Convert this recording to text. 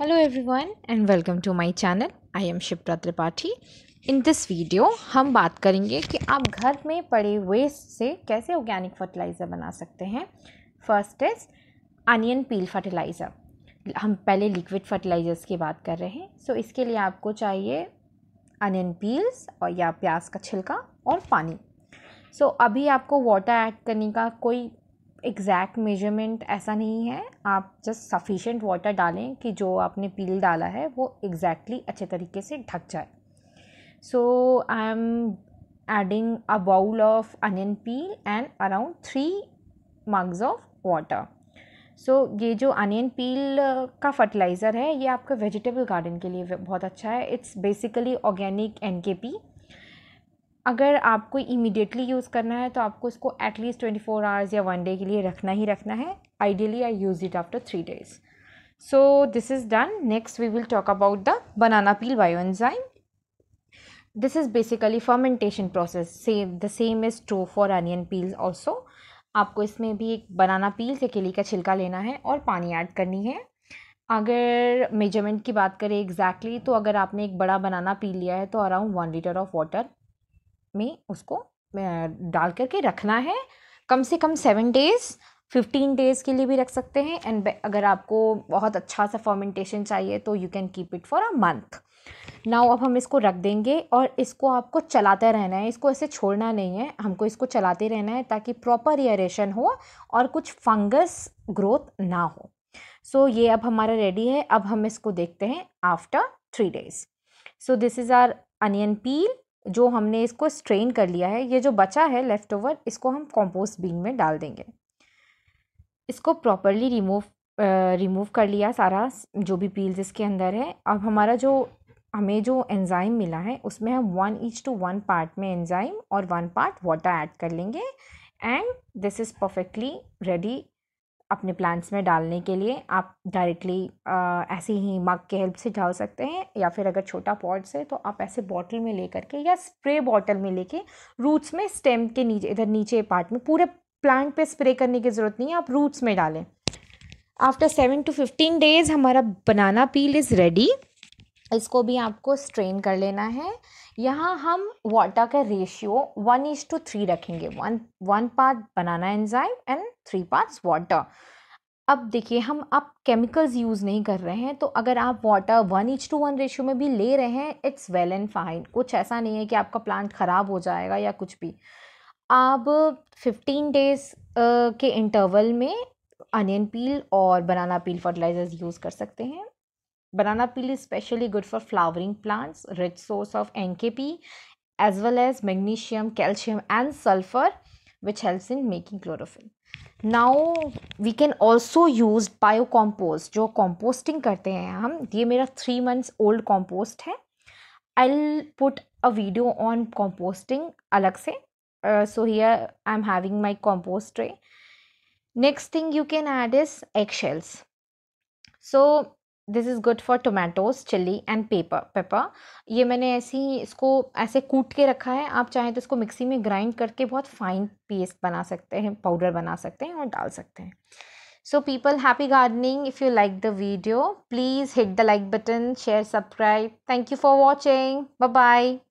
Hello everyone and welcome to my channel. I am Shipra Tripathi. In this video हम बात करेंगे कि आप घर में पड़े वेस्ट से कैसे ऑर्गेनिक फर्टिलाइज़र बना सकते हैं first is onion peel fertiliser हम पहले लिक्विड फर्टिलाइज़र्स की बात कर रहे हैं सो so, इसके लिए आपको चाहिए अनियन पील्स और या प्याज का छिलका और पानी सो so, अभी आपको वाटर ऐड करने का कोई एग्जैक्ट मेजरमेंट ऐसा नहीं है आप जस्ट सफिशेंट वाटर डालें कि जो आपने पील डाला है वो एग्जैक्टली exactly अच्छे तरीके से ढक जाए so I am adding a bowl of onion peel and around three mugs of water so ये जो अनियन पील uh, का फर्टिलाइज़र है ये आपके वेजिटेबल गार्डन के लिए बहुत अच्छा है it's basically organic N K P अगर आपको इमीडिएटली यूज़ करना है तो आपको इसको एटलीस्ट ट्वेंटी फोर आवर्स या वन डे के लिए रखना ही रखना है ideally I use it after three days this is done next we will talk about the banana peel bio bioenzyme this is basically fermentation process same the same is true for onion peels also आपको इसमें भी एक बनाना पील से केली का छिलका लेना है और पानी ऐड करनी है अगर मेजरमेंट की बात करें एग्जैक्टली exactly, तो अगर आपने एक बड़ा बनाना पील लिया है तो around one litre of water में उसको डाल करके रखना है कम से कम सेवन डेज़ फिफ्टीन डेज़ के लिए भी रख सकते हैं एंड अगर आपको बहुत अच्छा सा फर्मेंटेशन चाहिए तो you can keep it for a month now अब हम इसको रख देंगे और इसको आपको चलाते रहना है इसको ऐसे छोड़ना नहीं है हमको इसको चलाते रहना है ताकि प्रॉपर एयरेशन हो और कुछ फंगस ग्रोथ ना हो सो so, ये अब हमारा रेडी है अब हम इसको देखते हैं after three days so this is our onion peel जो हमने इसको स्ट्रेन कर लिया है ये जो बचा है लेफ़्ट ओवर इसको हम कॉम्पोस्ट बीन में डाल देंगे इसको प्रॉपरली रिमूव रिमूव कर लिया सारा जो भी पील्स इसके अंदर है अब हमारा जो हमें जो एंजाइम मिला है उसमें हम one each to one part में एंजाइम और वन पार्ट वाटर ऐड कर लेंगे and this is perfectly ready अपने प्लांट्स में डालने के लिए आप डायरेक्टली ऐसे ही मग के हेल्प से डाल सकते हैं या फिर अगर छोटा पॉट्स है तो आप ऐसे बॉटल में लेकर के या स्प्रे बॉटल में लेके रूट्स में स्टेम के नीचे इधर नीचे पार्ट में पूरे प्लांट पे स्प्रे करने की ज़रूरत नहीं है आप रूट्स में डालें after seven to fifteen days हमारा बनाना पील इज़ रेडी इसको भी आपको स्ट्रेन कर लेना है यहाँ हम वाटर का ratio one is to three रखेंगे one one part banana enzyme and three parts water अब देखिए हम अब केमिकल्स यूज़ नहीं कर रहे हैं तो अगर आप water one each to one ratio में भी ले रहे हैं इट्स वेल एंड फाइन कुछ ऐसा नहीं है कि आपका प्लांट ख़राब हो जाएगा या कुछ भी आप फिफ्टीन डेज़ के इंटरवल में अनियन पील और बनाना पील फर्टिलाइजर्स यूज़ कर सकते हैं Banana peel is specially good for flowering plants, rich source of NKP as well as magnesium, calcium and sulfur which helps in making chlorophyll. Now we can also use biocompost जो composting करते हैं हम ये मेरा three months old compost है I'll put a video on composting अलग से uh, so here I'm having my compost tray. Next thing you can add is eggshells. So this is good for tomatoes chilli and pepper pepper ये मैंने ऐसे ही इसको ऐसे कूट के रखा है आप चाहें तो इसको मिक्सी में ग्राइंड करके बहुत फाइन पेस्ट बना सकते हैं पाउडर बना सकते हैं और डाल सकते हैं so people happy gardening if you like the video please hit the like button share subscribe thank you for watching bye